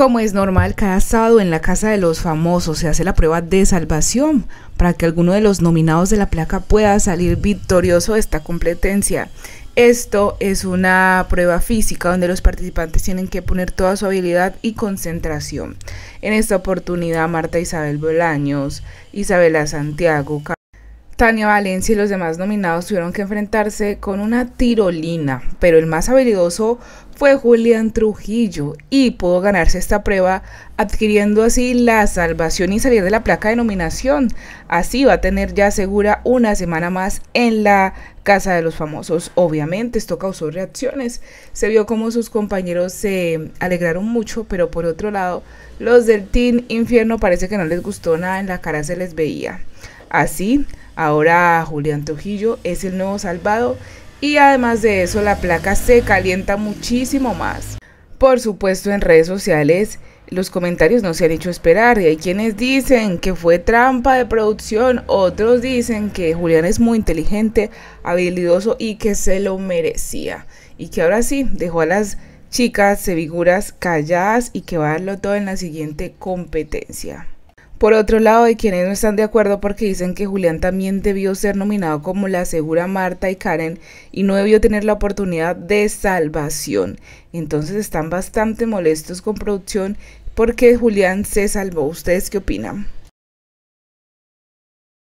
Como es normal, cada sábado en la casa de los famosos se hace la prueba de salvación para que alguno de los nominados de la placa pueda salir victorioso de esta competencia. Esto es una prueba física donde los participantes tienen que poner toda su habilidad y concentración. En esta oportunidad, Marta Isabel Bolaños, Isabela Santiago, Tania Valencia y los demás nominados tuvieron que enfrentarse con una tirolina, pero el más habilidoso fue Julián Trujillo y pudo ganarse esta prueba adquiriendo así la salvación y salir de la placa de nominación. Así va a tener ya segura una semana más en la Casa de los Famosos. Obviamente esto causó reacciones. Se vio como sus compañeros se alegraron mucho, pero por otro lado los del Team Infierno parece que no les gustó nada, en la cara se les veía. Así, ahora Julián Trujillo es el nuevo salvado y además de eso la placa se calienta muchísimo más. Por supuesto en redes sociales los comentarios no se han hecho esperar y hay quienes dicen que fue trampa de producción, otros dicen que Julián es muy inteligente, habilidoso y que se lo merecía y que ahora sí dejó a las chicas, Cebiguras calladas y que va a darlo todo en la siguiente competencia. Por otro lado, hay quienes no están de acuerdo porque dicen que Julián también debió ser nominado como la segura Marta y Karen y no debió tener la oportunidad de salvación. Entonces están bastante molestos con producción porque Julián se salvó. ¿Ustedes qué opinan?